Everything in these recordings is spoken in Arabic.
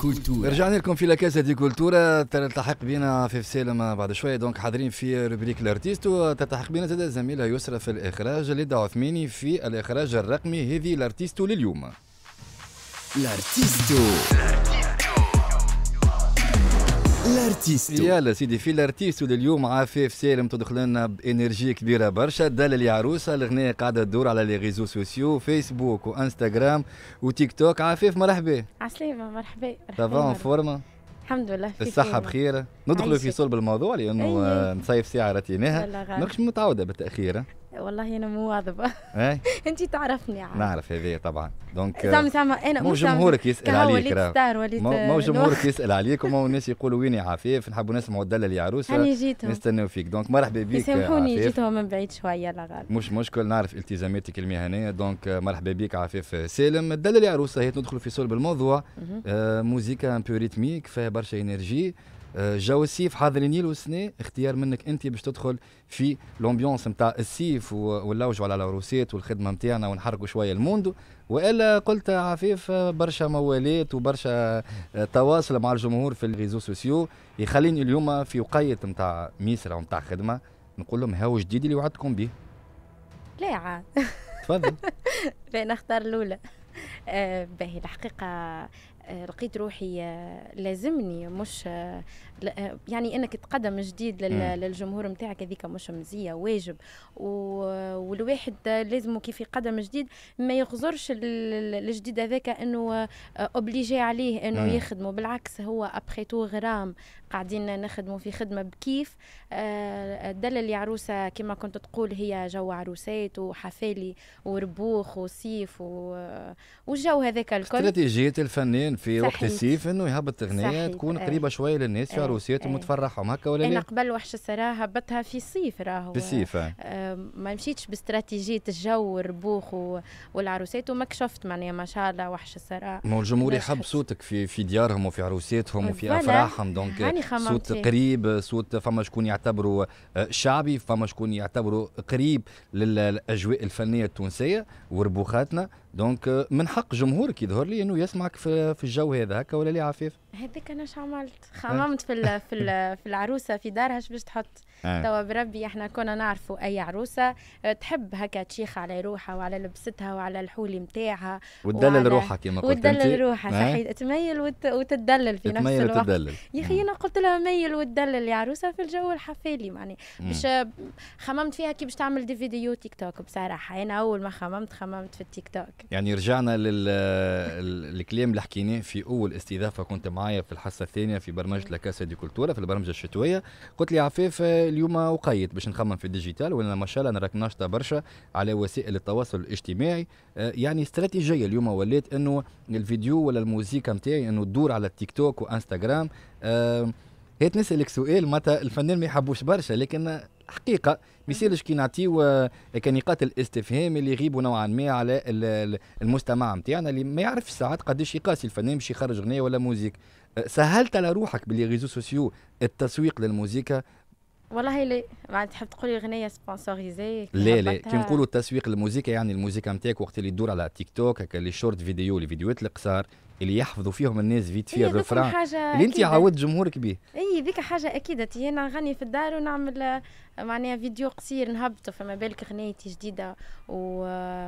كولتورا رجعنا لكم في لاكاسا دي كولتورا تلتحق بنا في سالم بعد شويه دونك حاضرين في روبريك الارتيست وتلتحق بنا زاد الزميله يسرى في الاخراج لدى عثماني في الاخراج الرقمي هذه الارتيستو لليوم الارتيستو الارتيست يلا سيدي في الارتيست لليوم عفاف سالم تدخل لنا بانرجي كبيره برشا دلالي عروسه الاغنيه قاعده تدور على لي ريزو سوسيو فيسبوك وانستغرام وتيك توك عفاف مرحبا عسلامه مرحبا مرحبا اون فورما الحمد لله في الصحه بخير ندخلوا في صلب الموضوع لانه نصيف ساعه راتيناها ماكش متعوده بالتاخير والله انا مواظبه إيه؟ انت تعرفني عارف. نعرف هذه طبعا دونك سامي سامي انا مو جمهورك يسال عليك مو جمهورك يسال عليك ومو الناس يقولوا وين عفيف نحبوا نسمعوا الدله يا عروسه هاني جيتهم نستناو فيك دونك مرحبا بك سامحوني جيتهم من بعيد شويه لا مش مشكل نعرف التزاماتك المهنيه دونك مرحبا بك عفيف سالم الدله يا عروسه هي تدخل في صلب الموضوع آه، موزيكا ان بو ريتميك فيها برشا انرجي جو السيف حاضر النيل سنة اختيار منك انت باش تدخل في لومبيونس نتاع السيف ونلوجوا على العروسات والخدمه نتاعنا ونحركوا شويه الموند والا قلت عفيف برشا موالات وبرشا آه، تواصل مع الجمهور في الريزو سوسيو يخليني اليوم في وقيه نتاع ميسره ونتاع خدمه نقول لهم هاو جديد اللي وعدتكم به لا عاد تفضل باهي نختار الاولى آه، باهي الحقيقه لقيت روحي آه، لازمني مش آه، آه، يعني انك تقدم جديد للجمهور نتاعك هذيك مش مزيه واجب والواحد لازم كيف يقدم جديد ما يغزرش الجديد هذاك انه اوبليجي عليه انه يخدمه بالعكس هو ابخي تو غرام قاعدين نخدموا في خدمه بكيف آه، اللي عروسه كما كنت تقول هي جو عروسات وحفالي وربوخ وصيف و... والجو هذاك الكل استراتيجيه الفنان في صحيح. وقت الصيف انه يهبط اغنيه تكون آه. قريبه شويه للناس في عروساتهم آه. وتفرحهم آه. هكا ولا لا؟ انا قبل وحش السراء هبطها في الصيف راهو في الصيف آه. آه ما مشيتش باستراتيجيه الجو والربوخ والعروسات وما كشفت معناها ما شاء الله وحش السراء ما الجمهور يحب صوتك في في ديارهم وفي عروساتهم وفي افراحهم دونك اللي يعني خممت صوت قريب صوت فما شكون يعتبره آه، شعبي فما شكون يعتبره قريب للاجواء الفنيه التونسيه وربوخاتنا دونك آه، من حق جمهورك يظهر لي انه يسمعك في, في الجو هذا هكا ولا لي عفيف هذاك انا شو عملت خممت في في, في العروسه في دارها اش باش تحط آه. توا بربي احنا كنا نعرفوا اي عروسه آه، تحب هكا تشيخ على روحها وعلى لبستها وعلى الحولي نتاعها وتدلل روحها كما قلت وتدلل روحها صحيح تميل وت... وتدلل في نفس الوقت وتدلل. يا اخي انا قلت لها ميل وتدلل يا عروسه في الجو الحفالي يعني باش خممت فيها كي باش تعمل دي فيديو تيك توك بصراحه انا اول ما خممت خممت في التيك توك يعني رجعنا للكلام اللي حكيناه في اول استضافه كنت معايا في الحصه الثانيه في برنامج لاكاسا دي كولتورا في البرمجه الشتويه قلت لي عفيف اليوم وقيت باش نخمم في الديجيتال وانا ما شاء الله راك ناشطه برشا على وسائل التواصل الاجتماعي آه، يعني استراتيجيه اليوم ولات انه الفيديو ولا الموسيقى نتاعي انه تدور على التيك توك وانستغرام هات آه، نسالك سؤال متى الفنان ما يحبوش برشا لكن حقيقه مثالش كي نعطيو كنقاط الاستفهام اللي يغيبوا نوعا ما على المستمع نتاعنا اللي ما يعرفش ساعات قداش يقاسي الفنان باش يخرج اغنيه ولا موزيك أه، سهلت على روحك باللي ريزو سوسيو التسويق للموزيكا والله لا ما تحب تقولي اغنيه سبونسوريزي لا لا كي نقولوا التسويق للموزيكا يعني الموزيكا نتاعك وقت اللي تدور على تيك توك هكا لي شورت فيديو فيديوهات القصار اللي يحفظوا فيهم الناس فيت فيها الرفران اللي انت عاودت جمهورك به اي ذيك حاجه اكيد انا نغني في الدار ونعمل معناها فيديو قصير نهبطه فما بالك غنيتي جديده و...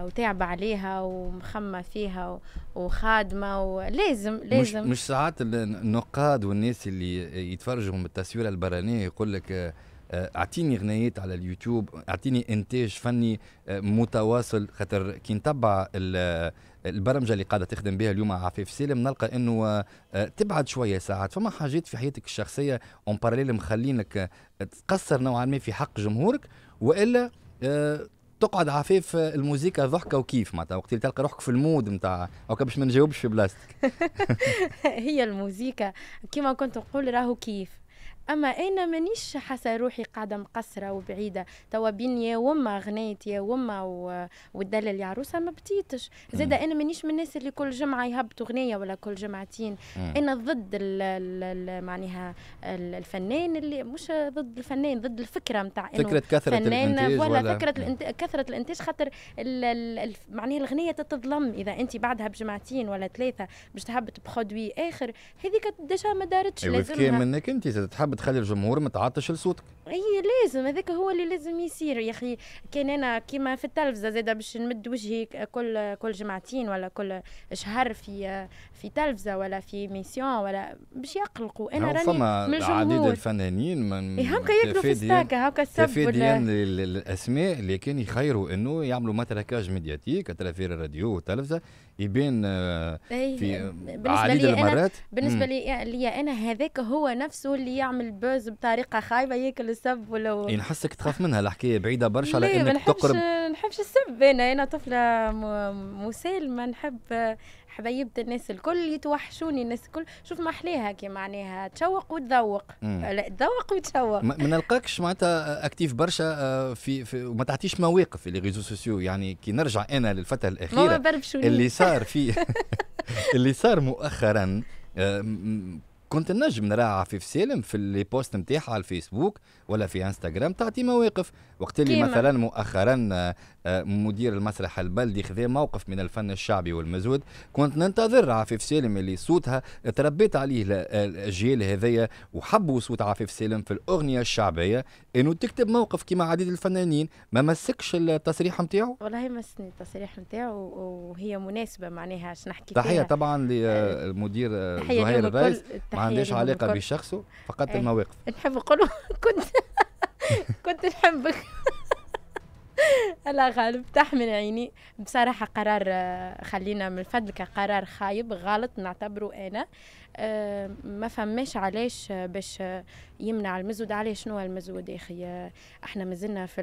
وتعبه عليها ومخمه فيها وخادمه ولازم لازم مش, مش ساعات النقاد والناس اللي يتفرجوا من التصويره البرانيه يقول لك آه، اعطيني غنيات على اليوتيوب اعطيني انتاج فني آه، متواصل خاطر كي نتبع آه، البرمجه اللي قاعده تخدم بها اليوم مع عفيف سالم نلقى انه تبعد شويه ساعات فما حاجات في حياتك الشخصيه اون باراليل مخلينك تقصر نوعا ما في حق جمهورك والا تقعد عفاف الموزيكا ضحكه وكيف معناتها وقت اللي تلقى روحك في المود نتاع اوكا باش ما نجاوبش في بلاصتك هي الموزيكا كيما كنت نقول راهو كيف اما انا مانيش حاسه روحي قاعده مقصره وبعيده توا بين يا وما غنيت يا وما ودلل يا عروسه ما بتيتش زاده انا مانيش من الناس اللي كل جمعه يهبطوا غنيه ولا كل جمعتين مم. انا ضد ال... ال... معناها الفنان اللي مش ضد الفنان ضد الفكره نتاع فكره كثره الانتاج ولا, ولا فكره الانت... كثره الانتاج خاطر معناها الغنيه تتظلم اذا انت بعدها بجمعتين ولا ثلاثه باش تهبط برودوي اخر هذيك ديجا ما دارتش إيه، لازم منك انت تتحب بتخلي الجمهور متعطش لصوتك اي لازم هذاك هو اللي لازم يصير يا اخي كان انا كيما في التلفزه زاده باش نمد وجهي كل كل جمعتين ولا كل شهر في في تلفزه ولا في ميسيون ولا باش يقلقوا انا راني فما من الجمهور عديد الفنانين من هكا إيه، ياكلوا في السكة هكا السبب تفاديا الاسماء اللي كان يخيروا انه يعملوا متركاج ميدياتيك اترافير الراديو والتلفزه يبان آه، إيه، في عديد المرات بالنسبه لي, لي انا هذاك هو نفسه اللي يعمل تعمل بوز بطريقه خايبه ياكل السب ولا نحسك تخاف منها الحكايه بعيده برشا على انك تقرب ما نحبش السب انا انا طفله مسالمه نحب حبايبة الناس الكل يتوحشوني الناس الكل شوف ما احلاها كي معناها تشوق وتذوق لا تذوق وتشوق ما نلقاكش معناتها اكتيف برشا آه، في, في وما تعطيش مواقف في لي ريزو سوسيو يعني كي نرجع انا للفتره الاخيره اللي صار في اللي صار مؤخرا آه، كنت نجم نراها عفيف سالم في لي بوست نتاعها على الفيسبوك ولا في انستغرام تعطي مواقف وقت اللي مثلا مؤخرا آه، مدير المسرح البلدي خذا موقف من الفن الشعبي والمزود كنت ننتظر عفيف سالم اللي صوتها تربيت عليه الاجيال هذيا وحبوا صوت عفيف سالم في الاغنيه الشعبيه انه تكتب موقف كما عديد الفنانين ما مسكش التصريح نتاعو والله مسني التصريح نتاعو وهي مناسبه معناها عشان نحكي تحيه طبعا للمدير آه، آه، زهير الرئيس عنديش علاقه بشخصه فقط إيه. المواقف نحب نقول كنت كنت نحبك الله غالب تحمل عيني بصراحة قرار آه، خلينا من فضلك قرار خايب غلط نعتبره أنا آه، ما فماش علاش باش يمنع المزود علاش شنو المزود يا اخي احنا مازلنا في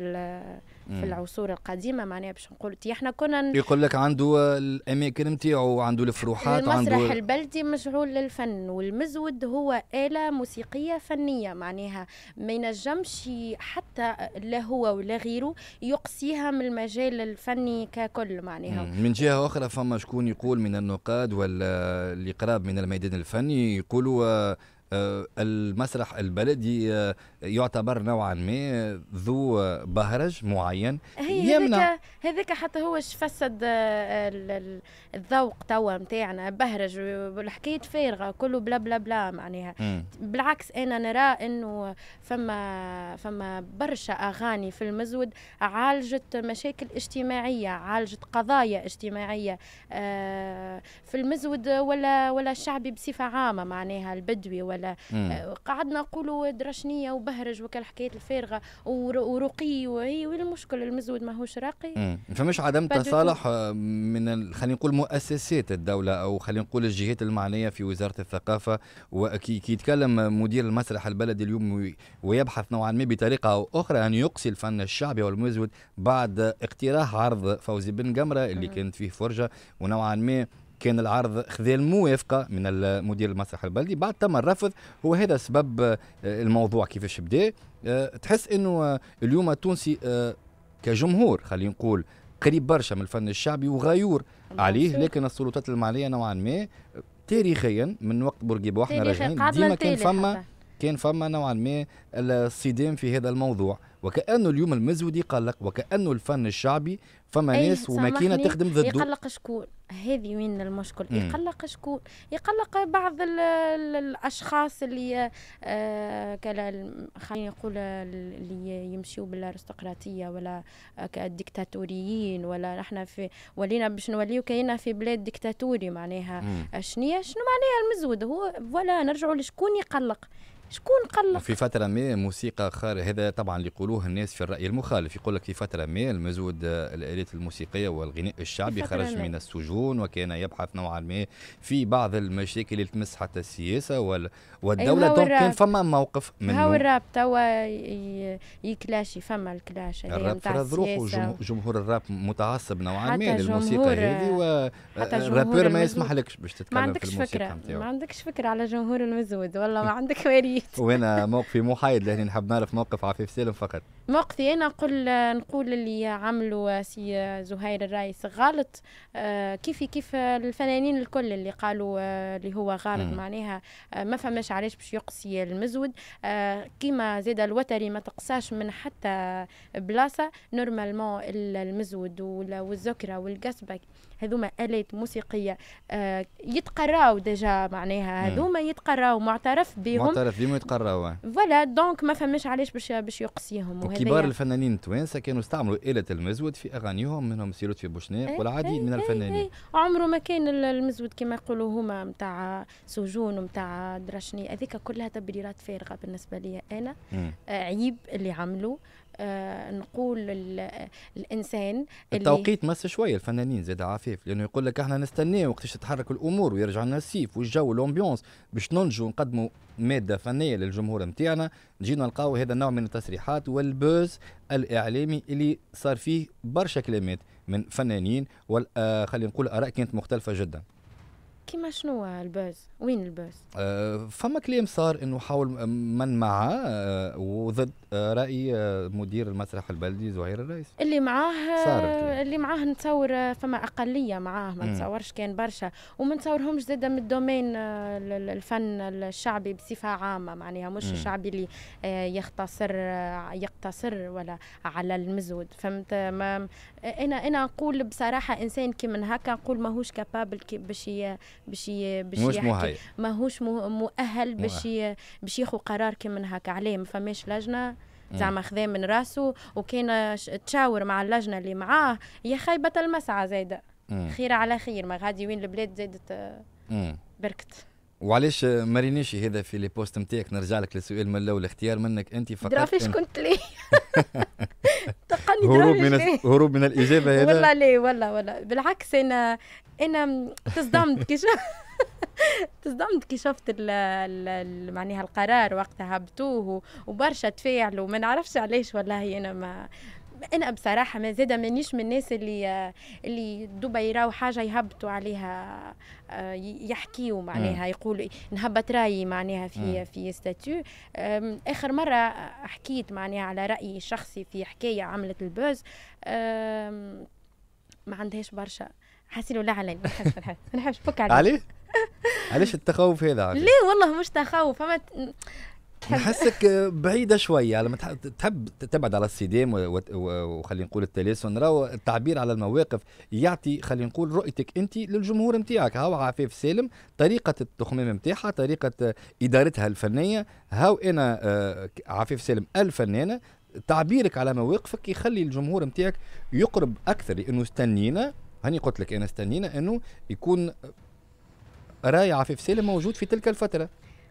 في العصور القديمه معناها باش نقول احنا كنا يقول لك عنده الاماكن نتاعو عنده الفروحات عنده المسرح البلدي مشغول للفن والمزود هو اله موسيقيه فنيه معناها ما ينجمش حتى لا هو ولا غيره يقصيها من المجال الفني ككل معناها من جهه اخرى فما شكون يقول من النقاد ولا اللي قراب من الميدان الفني الفني يقولوا آه، آه، المسرح البلدي آه، يعتبر نوعا ما ذو بهرج معين يمنع هذاك حتى هو فسد الذوق توا نتاعنا بهرج والحكاية فارغه كله بلا بلا بلا معناها بالعكس انا نرى انه فما فما برشا اغاني في المزود عالجت مشاكل اجتماعيه عالجت قضايا اجتماعيه في المزود ولا ولا الشعبي بصفه عامه معناها البدوي ولا آه، قعدنا نقولوا درشنيه وبهرج وكالحكايات الفارغه ورقي وهي وين المشكل المزود ماهوش راقي فمش عدم تصالح آه، من خلينا نقول مؤسسات الدوله او خلينا نقول الجهات المعنيه في وزاره الثقافه وكي يتكلم مدير المسرح البلدي اليوم ويبحث نوعا ما بطريقه او اخرى ان يقصي الفن الشعبي والمزود بعد اقتراح عرض فوزي بن قمره اللي كانت فيه فرجه ونوعا ما كان العرض خذا الموافقه من مدير المسرح البلدي بعد تم الرفض وهذا سبب آه، الموضوع كيفاش بدا آه، تحس انه آه، اليوم التونسي كجمهور خلينا نقول قريب برشا من الفن الشعبي وغيور عليه لكن السلطات المعنيه نوعا ما تاريخيا من وقت بورقيبه واحنا راجعين ديما كان فما كان فما نوعا ما الصدام في هذا الموضوع وكانه اليوم المزود يقلق وكانه الفن الشعبي فما ناس وماكينه تخدم ضده يقلق شكون هذه وين المشكل مم. يقلق شكون يقلق بعض الـ الـ الاشخاص اللي آه خلينا نقول آه، اللي يمشيوا بالارستقراطيه ولا آه، كديكتاتوريين ولا نحن في ولينا باش نوليو كاينه في بلاد ديكتاتوري معناها شنو شنو معناها المزود هو ولا نرجعوا لشكون يقلق شكون قال لك في فتره ما موسيقى خار هذا طبعا اللي يقولوه الناس في الراي المخالف يقول لك في فتره ما المزود الالات الموسيقيه والغناء الشعبي خرج من السجون وكان يبحث نوعا ما في بعض المشاكل اللي تمس حتى السياسه وال... والدوله أيوة دونك كان فما موقف من هو الراب توا يكلاشي فما الكلاش الراب فرض روحه جمهور الراب متعصب نوعا ما للموسيقى هذه و آه، الرابور ما يسمح لكش باش تتكلم في الموسيقى ما عندكش فكره ما عندكش فكره على جمهور المزود والله ما عندك واري وهنا موقفي مو حايد لاني نحب نعرف موقف عفيف سالم فقط موقفي انا نقول نقول اللي عملوا سي زهير الرايس غلط آه، كيف كيف الفنانين الكل اللي قالوا آه، اللي هو غلط معناها آه، ما فماش علاش باش يقصي المزود كيما زاد الوتري ما تقصاش من حتى بلاصه نورمالمون المزود والذكرى والقصبه هذوما الات موسيقيه يتقراو ديجا معناها هذوما يتقراو معترف بهم معترف بهم يتقراو فوالا دونك ما فماش علاش باش باش يقصيهم كبار الفنانين التوانسه كانوا استعملوا آلة المزود في أغانيهم منهم سيروت في بوشناق إيه، والعديد إيه، من إيه، الفنانين عمره ما كان المزود كما يقولوا هما نتاع سجون ومتاع درشني هذيك كلها تبريرات فارغة بالنسبة لي أنا آه، عيب اللي عملوه آه، نقول الانسان التوقيت مس شويه الفنانين زاد عفيف لانه يقول لك احنا نستناه وقتاش تتحرك الامور ويرجع لنا السيف والجو والامبيونس باش ننجو نقدموا ماده فنيه للجمهور نتاعنا جينا نلقاو هذا النوع من التصريحات والبوز الاعلامي اللي صار فيه برشا كلمات من فنانين آه، خلينا نقول اراء كانت مختلفه جدا كيما شنو البوز وين البوز أه فما كلام صار انه حاول من معاه وضد آه، راي آه، مدير المسرح البلدي زهير الرئيس اللي معاه آه، اللي معاه نتصور فما اقليه معاه ما نتصورش كان برشا وما نتصورهمش زاده من الدومين الفن الشعبي بصفه عامه معناها مش الشعبي اللي يختصر يقتصر ولا على المزود فهمت ما انا انا نقول بصراحه انسان كي من هكا نقول ماهوش كابابل باش باش باش يحكي مهي. ماهوش مؤهل باش باش ياخذ قرار كي من هكا عليه ما فماش لجنه زعما خذاه من راسه وكان تشاور مع اللجنه اللي معاه يا خايبه المسعى زايده خير على خير ما غادي وين البلاد زادت آه، بركت وعلاش ما هذا في لي بوست نتاعك نرجع لك للسؤال من الاول اختيار منك انت فقط درافيش كنت ليه تقني هروب من هروب من الاجابه هذا والله لا والله والله بالعكس انا انا تصدمت كي تصدمت كي شفت معناها القرار وقتها هبطوه وبرشا تفاعلوا ما نعرفش علاش والله انا ما انا بصراحه ما زاد مانيش من الناس اللي اللي دبي راو حاجه يهبطوا عليها آه، يحكيوا معناها يقولوا نهبط رايي معناها في في ستاتيو اخر مره حكيت معناها على رايي الشخصي في حكايه عملت البوز ما عندهاش برشا حاسين ولا علي ما نحبش فك عليه علاش التخوف هذا لا والله مش تخوف فما نحسك بعيده شويه لما تحب تبعد على الصدام وخلينا نقول التلاسن راهو التعبير على المواقف يعطي خلينا نقول رؤيتك انت للجمهور نتاعك هاو عفيف سالم طريقه التخمام نتاعها طريقه ادارتها الفنيه هاو انا آه، عفيف سالم الفنانه تعبيرك على مواقفك يخلي الجمهور نتاعك يقرب اكثر لانه استنينا هاني قلت لك انا استنينا انه يكون راي عفيف سالم موجود في تلك الفتره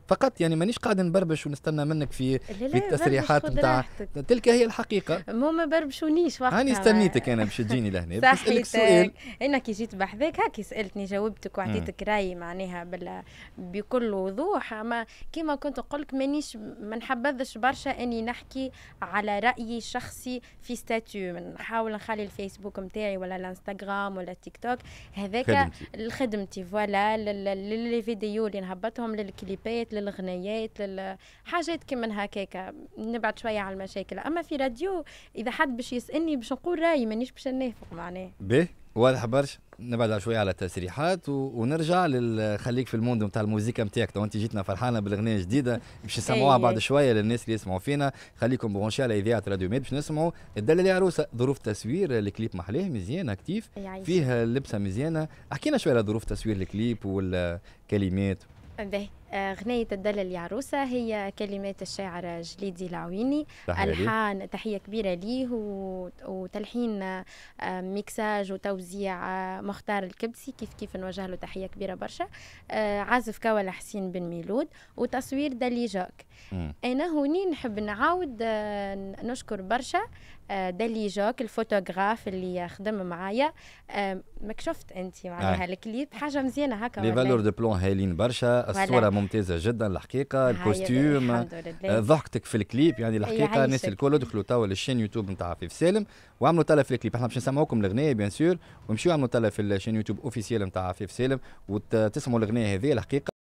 فقط يعني مانيش قاعد نبربش ونستنى منك في في التسريحات نتاع تلك هي الحقيقه مو ما بربشونيش وقتها هاني استنيتك انا باش تجيني لهنا باش نسالك سؤال انا كي جيت بحذاك هاك سالتني جاوبتك وعطيتك رايي معناها بلا بكل وضوح اما كيما كنت نقول لك مانيش ما نحبذش برشا اني نحكي على رايي الشخصي في ستاتيو نحاول نخلي الفيسبوك نتاعي ولا الانستغرام ولا التيك توك هذاك لخدمتي فوالا للفيديو اللي نهبطهم للكليبات للغنايات كي من هكاكا نبعد شويه على المشاكل اما في راديو اذا حد باش يسالني باش نقول رايي مانيش باش نافق معناه باهي واضح برشا نبعد شويه على التسريحات و... ونرجع للخليك في الموند نتاع الموزيكا نتاعك تو انت جيتنا فرحانه بالاغنيه الجديده باش نسمعوها إيه. بعد شويه للناس اللي يسمعوا فينا خليكم بغونشي على اذاعه راديو ميد باش نسمعوا الدلاله عروسه ظروف تصوير الكليب محلاه مزيانه كتيف فيها لبسه مزيانه احكينا شويه على ظروف تصوير الكليب والكلمات باهي غنية الدلل يا عروسة هي كلمات الشاعر جليدي العويني تحية ألحان لي. تحية كبيرة ليه وتلحين آه، ميكساج وتوزيع آه، مختار الكبسي كيف كيف نوجه له تحية كبيرة برشا آه، عازف كوال حسين بن ميلود وتصوير دلي جوك أنا هوني نحب نعاود نشكر برشا دالي جوك الفوتوغراف اللي خدم معايا ما كشفت انت معناها الكليب حاجه مزيانه هكا لي فالور دو بلون هايلين برشا الصوره ممتازه جدا الحقيقه الكوستيوم آه، ضحكتك في الكليب يعني إيه، الحقيقه الناس الكل دخلوا توا للشين يوتيوب نتاع عفيف سالم وعملوا تلا في الكليب احنا باش نسمعوكم الاغنيه بيان سور ومشيو عملوا تلا في الشين يوتيوب اوفيسيال نتاع عفيف سالم وتسمعوا الاغنيه هذه الحقيقه